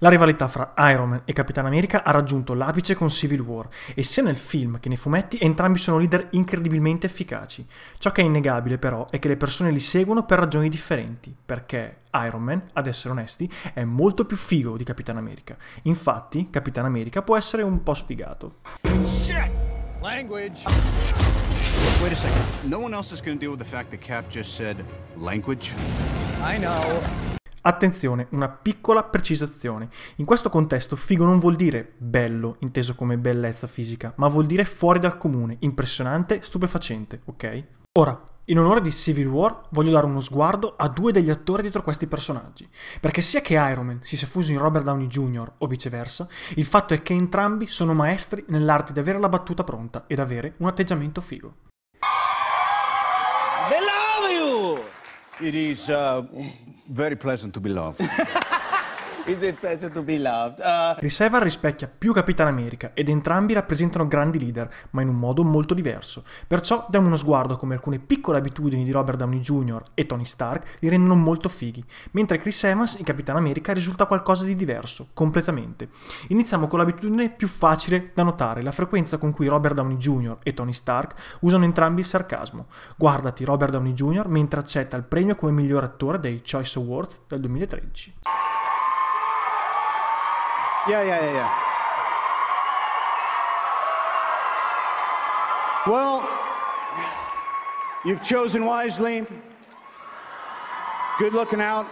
La rivalità fra Iron Man e Capitan America ha raggiunto l'apice con Civil War e sia nel film che nei fumetti entrambi sono leader incredibilmente efficaci. Ciò che è innegabile però è che le persone li seguono per ragioni differenti, perché Iron Man, ad essere onesti, è molto più figo di Capitan America. Infatti, Capitan America può essere un po' sfigato. Shit! Language! Wait a second. No one else is going to deal with the fact that Cap just said language. I know. Attenzione, una piccola precisazione. In questo contesto figo non vuol dire bello, inteso come bellezza fisica, ma vuol dire fuori dal comune, impressionante, stupefacente, ok? Ora, in onore di Civil War voglio dare uno sguardo a due degli attori dietro questi personaggi, perché sia che Iron Man si sia fuso in Robert Downey Jr. o viceversa, il fatto è che entrambi sono maestri nell'arte di avere la battuta pronta ed avere un atteggiamento figo. It is uh, very pleasant to be loved. It's a pleasure to be loved. Uh... Chris Evans rispecchia più Capitan America ed entrambi rappresentano grandi leader, ma in un modo molto diverso. Perciò diamo uno sguardo come alcune piccole abitudini di Robert Downey Jr. e Tony Stark li rendono molto fighi, mentre Chris Evans in Capitan America risulta qualcosa di diverso, completamente. Iniziamo con l'abitudine più facile da notare, la frequenza con cui Robert Downey Jr. e Tony Stark usano entrambi il sarcasmo. Guardati Robert Downey Jr. mentre accetta il premio come miglior attore dei Choice Awards del 2013. Yeah, yeah, yeah, yeah. Well, you've chosen wisely. Good looking out.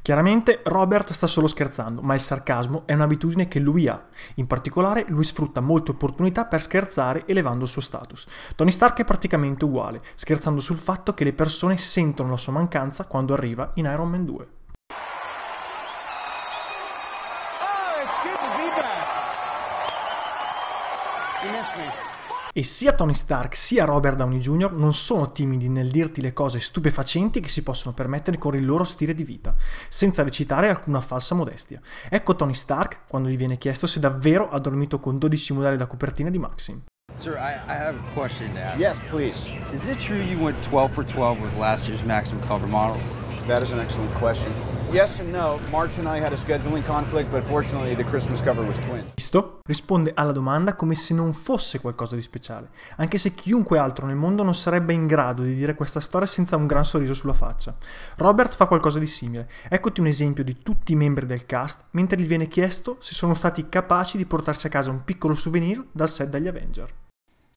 Chiaramente Robert sta solo scherzando, ma il sarcasmo è un'abitudine che lui ha. In particolare lui sfrutta molte opportunità per scherzare elevando il suo status. Tony Stark è praticamente uguale, scherzando sul fatto che le persone sentono la sua mancanza quando arriva in Iron Man 2. E sia Tony Stark sia Robert Downey Jr. non sono timidi nel dirti le cose stupefacenti che si possono permettere con il loro stile di vita, senza recitare alcuna falsa modestia. Ecco Tony Stark quando gli viene chiesto se davvero ha dormito con 12 murali da copertina di Maxim. Sir, I, I have a question to ask. Yes, please. Is it true you went 12 for 12 with last year's Maxim cover models? That is an excellent question. Yes and no. March and I had a scheduling conflict, but fortunately the Christmas cover was twins. Visto? Risponde alla domanda come se non fosse qualcosa di speciale, anche se chiunque altro nel mondo non sarebbe in grado di dire questa storia senza un gran sorriso sulla faccia. Robert fa qualcosa di simile. Eccoti un esempio di tutti i membri del cast mentre gli viene chiesto se sono stati capaci di portarsi a casa un piccolo souvenir dal set degli Avenger.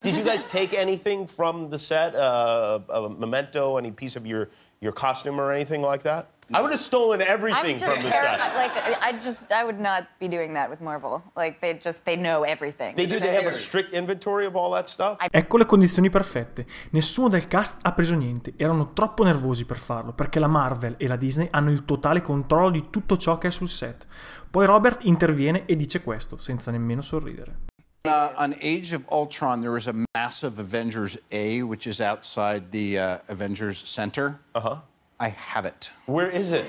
Did you guys take anything from the set, uh, a memento, any piece of your, your costume or anything like that? I would have stolen everything from the set. Like, I just, I would not be doing that with Marvel. Like, they just, they know everything. They do, they have a strict inventory of all that stuff. Ecco le condizioni perfette. Nessuno del cast ha preso niente, erano troppo nervosi per farlo, perché la Marvel e la Disney hanno il totale controllo di tutto ciò che è sul set. Poi Robert interviene e dice questo, senza nemmeno sorridere. Uh, on Age of Ultron, there was a massive Avengers A, which is outside the uh, Avengers Center. Uh huh. I have it. Where is it?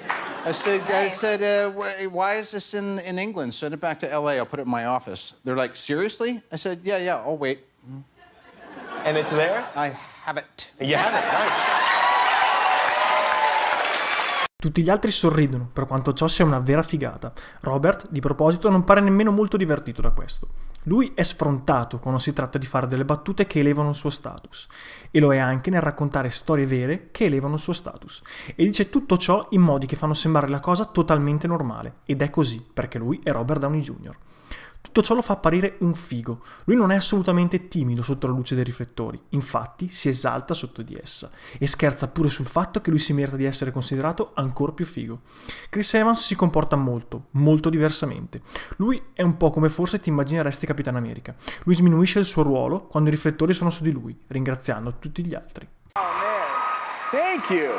I said, hey. I said, uh, why is this in, in England? Send it back to LA. I'll put it in my office. They're like, seriously? I said, yeah, yeah, I'll wait. And it's there? I have it. You have it, right. Tutti gli altri sorridono, per quanto ciò sia una vera figata. Robert, di proposito, non pare nemmeno molto divertito da questo. Lui è sfrontato quando si tratta di fare delle battute che elevano il suo status e lo è anche nel raccontare storie vere che elevano il suo status. E dice tutto ciò in modi che fanno sembrare la cosa totalmente normale ed è così perché lui è Robert Downey Jr. Tutto ciò lo fa apparire un figo. Lui non è assolutamente timido sotto la luce dei riflettori, infatti si esalta sotto di essa e scherza pure sul fatto che lui si merita di essere considerato ancora più figo. Chris Evans si comporta molto, molto diversamente. Lui è un po' come forse ti immagineresti Capitan America. Lui sminuisce il suo ruolo quando i riflettori sono su di lui, ringraziando tutti gli altri. Oh man, thank you.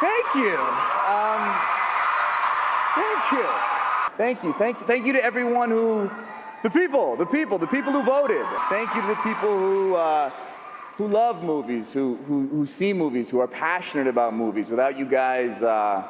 Thank you. Um, thank you. Thank you. Thank you. Thank you to everyone who, the people, the people, the people who voted. Thank you to the people who, uh, who love movies, who, who, who see movies, who are passionate about movies. Without you guys, uh,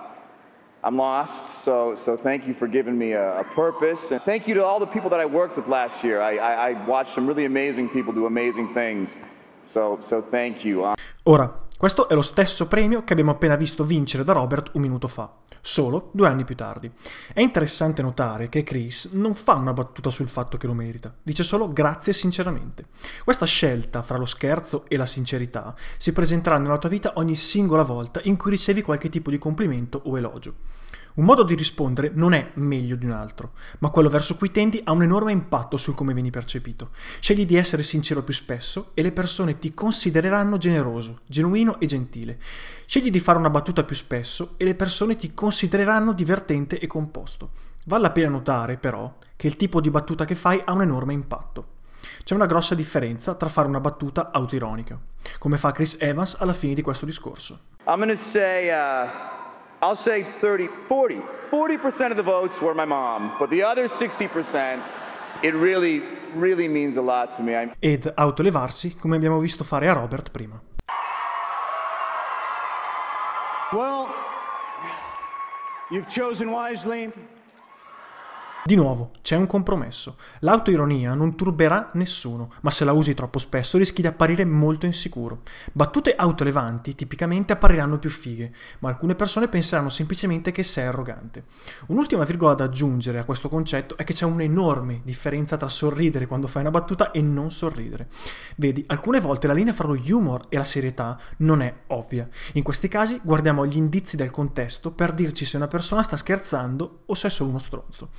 I'm lost, so, so thank you for giving me a, a, purpose. And thank you to all the people that I worked with last year. I, I, I watched some really amazing people do amazing things. So, so thank you. Um, Ora, questo è lo stesso premio che abbiamo appena visto vincere da Robert un minuto fa. solo due anni più tardi. È interessante notare che Chris non fa una battuta sul fatto che lo merita, dice solo grazie sinceramente. Questa scelta fra lo scherzo e la sincerità si presenterà nella tua vita ogni singola volta in cui ricevi qualche tipo di complimento o elogio. Un modo di rispondere non è meglio di un altro, ma quello verso cui tendi ha un enorme impatto sul come vieni percepito. Scegli di essere sincero più spesso e le persone ti considereranno generoso, genuino e gentile. Scegli di fare una battuta più spesso e le persone ti considereranno divertente e composto. Vale la pena notare, però, che il tipo di battuta che fai ha un enorme impatto. C'è una grossa differenza tra fare una battuta autoironica, come fa Chris Evans alla fine di questo discorso. I'm gonna say, uh... I'll say 30, 40. 40% of the votes were my mom, but the other 60%, it really, really means a lot to me. Ed autolevarsi, come abbiamo visto fare a Robert prima. Well, you've chosen wisely. Di nuovo, c'è un compromesso. L'autoironia non turberà nessuno, ma se la usi troppo spesso rischi di apparire molto insicuro. Battute autolevanti tipicamente appariranno più fighe, ma alcune persone penseranno semplicemente che sei arrogante. Un'ultima virgola da aggiungere a questo concetto è che c'è un'enorme differenza tra sorridere quando fai una battuta e non sorridere. Vedi, alcune volte la linea fra lo humor e la serietà non è ovvia. In questi casi guardiamo gli indizi del contesto per dirci se una persona sta scherzando o se è solo uno stronzo.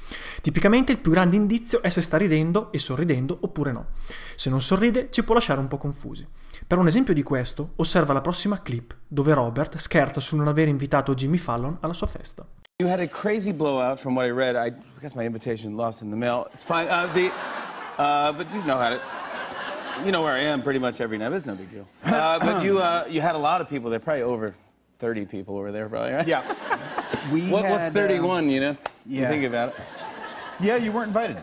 Tipicamente il più grande indizio è se sta ridendo e sorridendo oppure no. Se non sorride ci può lasciare un po' confusi. Per un esempio di questo, osserva la prossima clip dove Robert scherza sul non aver invitato Jimmy Fallon alla sua festa. You had a crazy blowout from what I read. I guess my invitation lost in the mail. It's fine. Uh, the, uh, but you know how to. You know where I am pretty much every night. It's no big deal. Uh, but you, uh, you had a lot of people there, probably over 30 people were there, probably, right? Yeah. we what, had, 31, um, you know? Yeah. You think about it. Yeah, you weren't invited.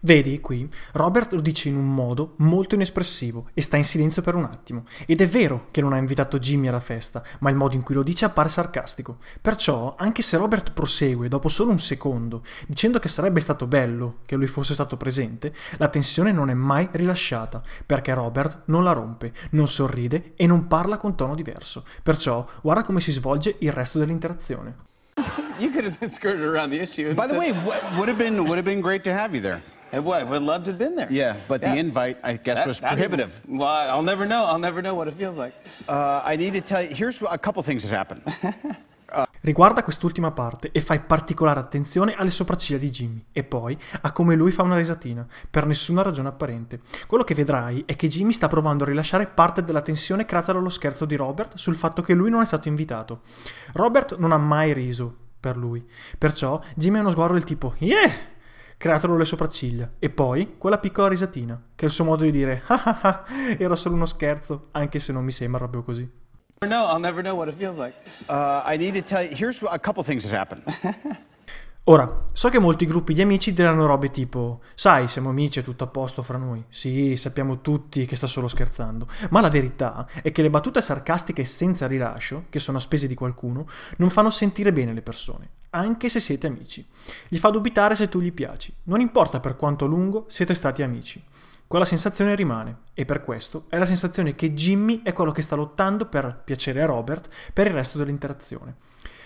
Vedi qui, Robert lo dice in un modo molto inespressivo e sta in silenzio per un attimo. Ed è vero che non ha invitato Jimmy alla festa, ma il modo in cui lo dice appare sarcastico. Perciò, anche se Robert prosegue dopo solo un secondo, dicendo che sarebbe stato bello che lui fosse stato presente, la tensione non è mai rilasciata, perché Robert non la rompe, non sorride e non parla con tono diverso. Perciò, guarda come si svolge il resto dell'interazione. you could have skirted around the issue. By the said, way, would have been would have been great to have you there. And what? Would love to have been there. Yeah, but yeah. the invite, I guess, that, was prohibitive. well, I'll never know. I'll never know what it feels like. Uh, I need to tell you. Here's a couple things that happened. Riguarda quest'ultima parte e fai particolare attenzione alle sopracciglia di Jimmy e poi a come lui fa una risatina, per nessuna ragione apparente. Quello che vedrai è che Jimmy sta provando a rilasciare parte della tensione creata dallo scherzo di Robert sul fatto che lui non è stato invitato. Robert non ha mai riso per lui, perciò Jimmy ha uno sguardo del tipo Yeah! creatolo le sopracciglia e poi quella piccola risatina, che è il suo modo di dire ah ah ah, era solo uno scherzo, anche se non mi sembra proprio così. No, I'll never know what it feels like. Uh, I need to tell you, here's a couple things that happened. Ora, so che molti gruppi di amici diranno robe tipo «Sai, siamo amici, è tutto a posto fra noi. Sì, sappiamo tutti che sta solo scherzando». Ma la verità è che le battute sarcastiche senza rilascio, che sono a spese di qualcuno, non fanno sentire bene le persone, anche se siete amici. Gli fa dubitare se tu gli piaci. Non importa per quanto lungo siete stati amici. Quella sensazione rimane e per questo è la sensazione che Jimmy è quello che sta lottando per piacere a Robert per il resto dell'interazione.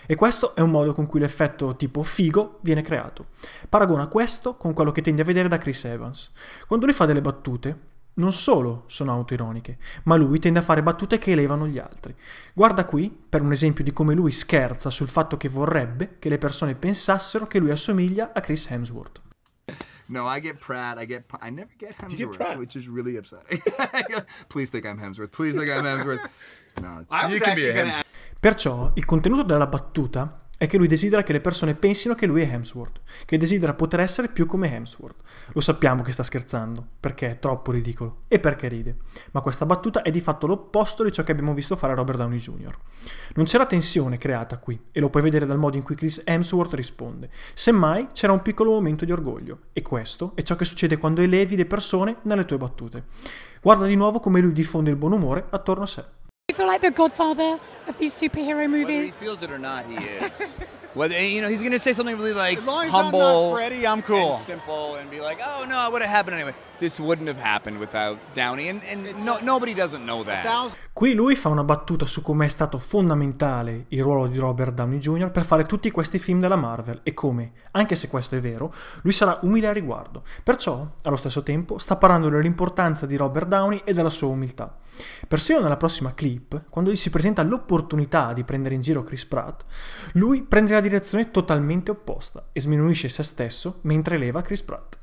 E questo è un modo con cui l'effetto tipo figo viene creato. Paragona questo con quello che tendi a vedere da Chris Evans. Quando lui fa delle battute, non solo sono autoironiche, ma lui tende a fare battute che elevano gli altri. Guarda qui, per un esempio di come lui scherza sul fatto che vorrebbe che le persone pensassero che lui assomiglia a Chris Hemsworth. No, I get Pratt. I get. I never get Hemsworth, which is really upsetting. Please think I'm Hemsworth. Please think I'm Hemsworth. No, it's, you can be a Hemsworth. Perciò il contenuto della battuta è che lui desidera che le persone pensino che lui è Hemsworth, che desidera poter essere più come Hemsworth. Lo sappiamo che sta scherzando, perché è troppo ridicolo e perché ride, ma questa battuta è di fatto l'opposto di ciò che abbiamo visto fare Robert Downey Jr. Non c'era tensione creata qui, e lo puoi vedere dal modo in cui Chris Hemsworth risponde. Semmai c'era un piccolo momento di orgoglio, e questo è ciò che succede quando elevi le persone nelle tue battute. Guarda di nuovo come lui diffonde il buon umore attorno a sé. I feel like the godfather of these superhero movies. Whether he feels it or not, he is. Whether you know, he's gonna say something really like as long as humble, I'm not Freddy, I'm cool, and simple, and be like, "Oh no, it would have happened anyway." this wouldn't have happened without Downey and, and no, nobody doesn't know that. Qui lui fa una battuta su come è stato fondamentale il ruolo di Robert Downey Jr. per fare tutti questi film della Marvel e come, anche se questo è vero, lui sarà umile a riguardo. Perciò, allo stesso tempo, sta parlando dell'importanza di Robert Downey e della sua umiltà. Persino nella prossima clip, quando gli si presenta l'opportunità di prendere in giro Chris Pratt, lui prende la direzione totalmente opposta e sminuisce se stesso mentre eleva Chris Pratt.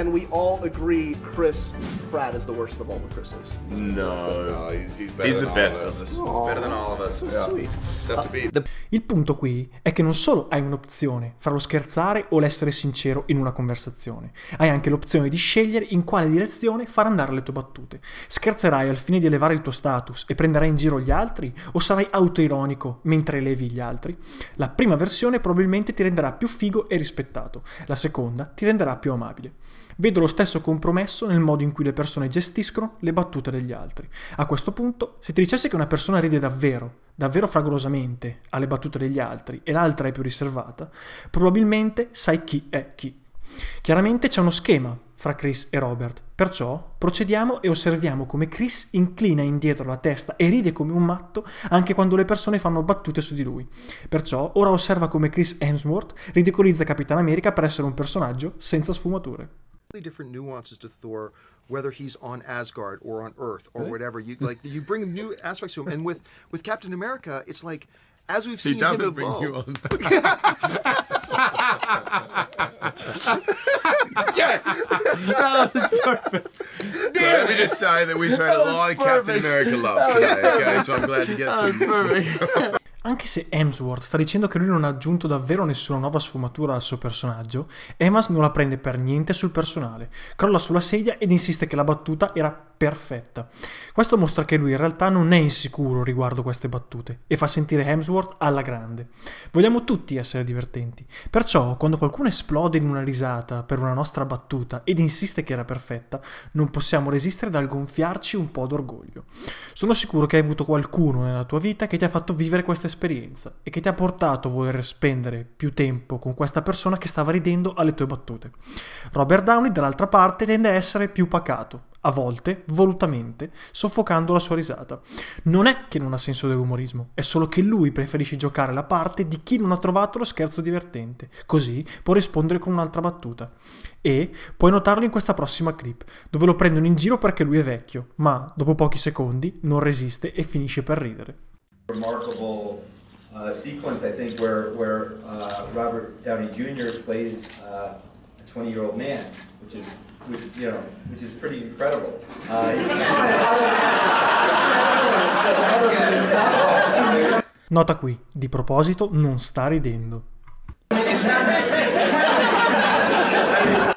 Can we all agree Chris Pratt is the worst of all the Chris's? No, he's, he's better he's than the all best of us. us. He's better than all of us. So sweet. Tough to beat. Uh, il punto qui è che non solo hai un'opzione, fra lo scherzare o l'essere sincero in una conversazione, hai anche l'opzione di scegliere in quale direzione far andare le tue battute. Scherzerai al fine di elevare il tuo status e prenderai in giro gli altri o sarai autoironico mentre elevi gli altri? La prima versione probabilmente ti renderà più figo e rispettato, la seconda ti renderà più amabile. Vedo lo stesso compromesso nel modo in cui le persone gestiscono le battute degli altri. A questo punto, se ti dicessi che una persona ride davvero, davvero fragorosamente alle battute degli altri e l'altra è più riservata, probabilmente sai chi è chi. Chiaramente c'è uno schema fra Chris e Robert, perciò procediamo e osserviamo come Chris inclina indietro la testa e ride come un matto anche quando le persone fanno battute su di lui. Perciò ora osserva come Chris Hemsworth ridicolizza Capitan America per essere un personaggio senza sfumature. different nuances to Thor, whether he's on Asgard or on Earth or whatever. You like you bring new aspects to him, and with with Captain America, it's like as we've he seen him evolve. yes, that was perfect. Damn let me just say that we've had a lot of perfect. Captain America love today. Okay, so I'm glad to get some. Anche se Hemsworth sta dicendo che lui non ha aggiunto davvero nessuna nuova sfumatura al suo personaggio, Emas non la prende per niente sul personale, crolla sulla sedia ed insiste che la battuta era perfetta. Questo mostra che lui in realtà non è insicuro riguardo queste battute e fa sentire Hemsworth alla grande. Vogliamo tutti essere divertenti, perciò quando qualcuno esplode in una risata per una nostra battuta ed insiste che era perfetta, non possiamo resistere dal gonfiarci un po' d'orgoglio. Sono sicuro che hai avuto qualcuno nella tua vita che ti ha fatto vivere queste esperienza e che ti ha portato a voler spendere più tempo con questa persona che stava ridendo alle tue battute. Robert Downey, dall'altra parte, tende a essere più pacato, a volte, volutamente, soffocando la sua risata. Non è che non ha senso dell'umorismo, è solo che lui preferisce giocare la parte di chi non ha trovato lo scherzo divertente, così può rispondere con un'altra battuta. E puoi notarlo in questa prossima clip, dove lo prendono in giro perché lui è vecchio, ma dopo pochi secondi non resiste e finisce per ridere remarkable uh, sequence, I think, where, where uh, Robert Downey Jr. plays uh, a 20-year-old man, which is, which, you know, which is pretty incredible. Uh, Nota qui, di proposito non sta ridendo.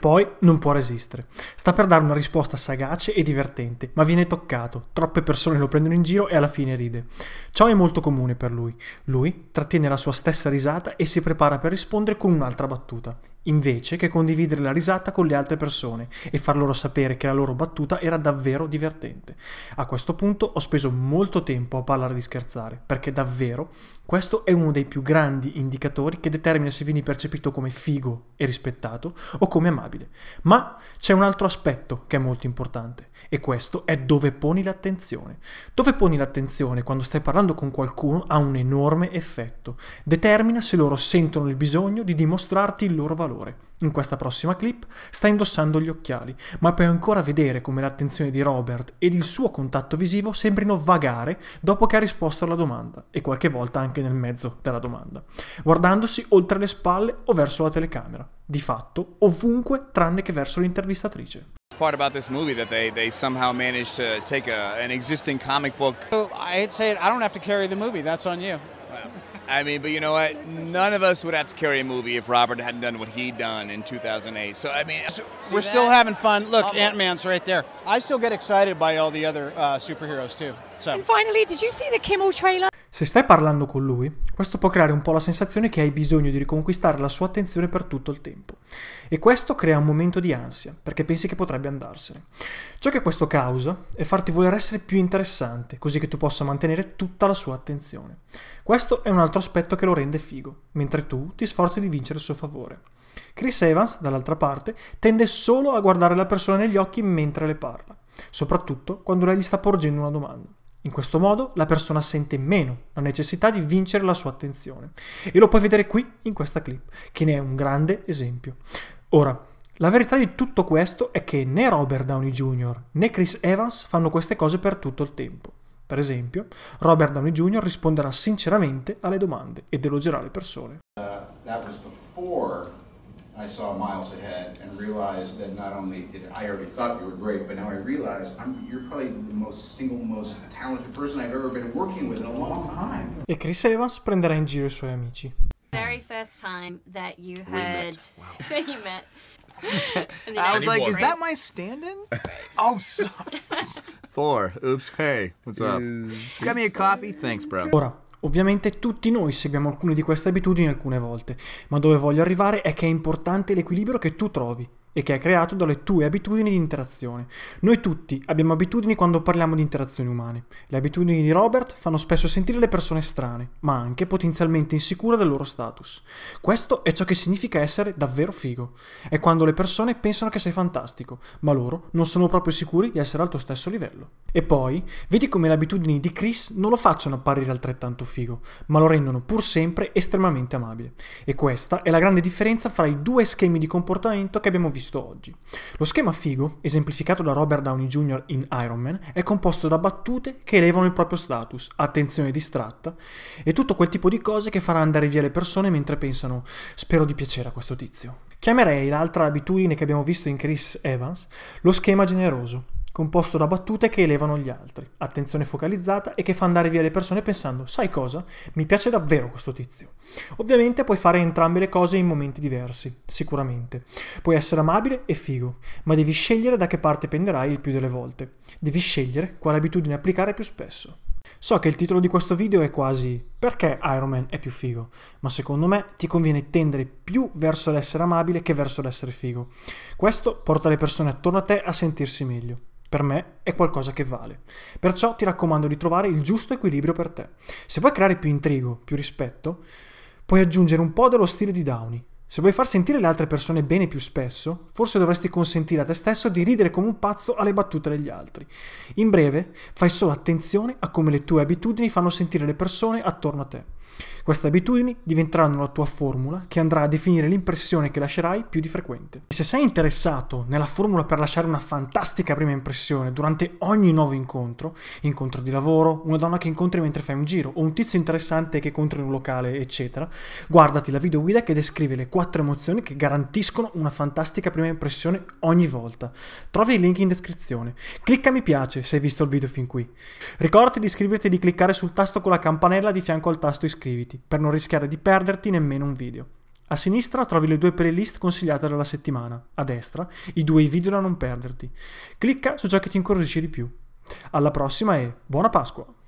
Poi non può resistere. Sta per dare una risposta sagace e divertente, ma viene toccato. Troppe persone lo prendono in giro e alla fine ride. Ciò è molto comune per lui. Lui trattiene la sua stessa risata e si prepara per rispondere con un'altra battuta invece che condividere la risata con le altre persone e far loro sapere che la loro battuta era davvero divertente. A questo punto ho speso molto tempo a parlare di scherzare, perché davvero questo è uno dei più grandi indicatori che determina se vieni percepito come figo e rispettato o come amabile. Ma c'è un altro aspetto che è molto importante e questo è dove poni l'attenzione. Dove poni l'attenzione quando stai parlando con qualcuno ha un enorme effetto. Determina se loro sentono il bisogno di dimostrarti il loro valore valore. In questa prossima clip sta indossando gli occhiali, ma puoi ancora vedere come l'attenzione di Robert ed il suo contatto visivo sembrino vagare dopo che ha risposto alla domanda, e qualche volta anche nel mezzo della domanda, guardandosi oltre le spalle o verso la telecamera, di fatto ovunque tranne che verso l'intervistatrice. part about this movie that they, they somehow managed to take a, an existing comic book. I'd say I don't have to carry the movie. That's on you. Wow. I mean, but you know what? None of us would have to carry a movie if Robert hadn't done what he'd done in 2008. So I mean, we're that? still having fun. Look, Ant Man's right there. I still get excited by all the other uh, superheroes too. So. And finally, did you see the Kimmel trailer? Se stai parlando con lui, questo può creare un po' la sensazione che hai bisogno di riconquistare la sua attenzione per tutto il tempo. E questo crea un momento di ansia, perché pensi che potrebbe andarsene. Ciò che questo causa è farti voler essere più interessante, così che tu possa mantenere tutta la sua attenzione. Questo è un altro aspetto che lo rende figo, mentre tu ti sforzi di vincere il suo favore. Chris Evans, dall'altra parte, tende solo a guardare la persona negli occhi mentre le parla, soprattutto quando lei gli sta porgendo una domanda. In questo modo la persona sente meno la necessità di vincere la sua attenzione e lo puoi vedere qui in questa clip, che ne è un grande esempio. Ora, la verità di tutto questo è che né Robert Downey Jr. né Chris Evans fanno queste cose per tutto il tempo. Per esempio, Robert Downey Jr. risponderà sinceramente alle domande ed elogerà le persone. Uh, I saw miles ahead and realized that not only did I already thought you were great, but now I realize I'm, you're probably the most single most talented person I've ever been working with in a long time. E Chris Evans prenderà in giro i suoi amici. Very first time that you had wow. that you met. I was like, is that my stand-in? oh, sorry. Thor. Oops. Hey, what's up? Got me a coffee? Thanks, bro. Ovviamente tutti noi seguiamo alcune di queste abitudini alcune volte, ma dove voglio arrivare è che è importante l'equilibrio che tu trovi e che è creato dalle tue abitudini di interazione. Noi tutti abbiamo abitudini quando parliamo di interazioni umane. Le abitudini di Robert fanno spesso sentire le persone strane, ma anche potenzialmente insicure del loro status. Questo è ciò che significa essere davvero figo. È quando le persone pensano che sei fantastico, ma loro non sono proprio sicuri di essere al tuo stesso livello. E poi, vedi come le abitudini di Chris non lo facciano apparire altrettanto figo, ma lo rendono pur sempre estremamente amabile. E questa è la grande differenza fra i due schemi di comportamento che abbiamo visto visto oggi. Lo schema figo, esemplificato da Robert Downey Jr. in Iron Man, è composto da battute che elevano il proprio status, attenzione distratta e tutto quel tipo di cose che farà andare via le persone mentre pensano spero di piacere a questo tizio. Chiamerei l'altra abitudine che abbiamo visto in Chris Evans lo schema generoso composto da battute che elevano gli altri, attenzione focalizzata e che fa andare via le persone pensando, sai cosa, mi piace davvero questo tizio. Ovviamente puoi fare entrambe le cose in momenti diversi, sicuramente. Puoi essere amabile e figo, ma devi scegliere da che parte penderai il più delle volte. Devi scegliere quale abitudine applicare più spesso. So che il titolo di questo video è quasi perché Iron Man è più figo, ma secondo me ti conviene tendere più verso l'essere amabile che verso l'essere figo. Questo porta le persone attorno a te a sentirsi meglio per me è qualcosa che vale. Perciò ti raccomando di trovare il giusto equilibrio per te. Se vuoi creare più intrigo, più rispetto, puoi aggiungere un po' dello stile di Downey. Se vuoi far sentire le altre persone bene più spesso, forse dovresti consentire a te stesso di ridere come un pazzo alle battute degli altri. In breve, fai solo attenzione a come le tue abitudini fanno sentire le persone attorno a te. Queste abitudini diventeranno la tua formula che andrà a definire l'impressione che lascerai più di frequente. E se sei interessato nella formula per lasciare una fantastica prima impressione durante ogni nuovo incontro, incontro di lavoro, una donna che incontri mentre fai un giro o un tizio interessante che incontri in un locale, eccetera, guardati la video guida che descrive le quattro emozioni che garantiscono una fantastica prima impressione ogni volta. Trovi il link in descrizione. Clicca mi piace se hai visto il video fin qui. Ricordati di iscriverti e di cliccare sul tasto con la campanella di fianco al tasto iscriviti iscriviti per non rischiare di perderti nemmeno un video. A sinistra trovi le due playlist consigliate dalla settimana, a destra i due video da non perderti. Clicca su ciò che ti incuriosisce di più. Alla prossima e buona Pasqua!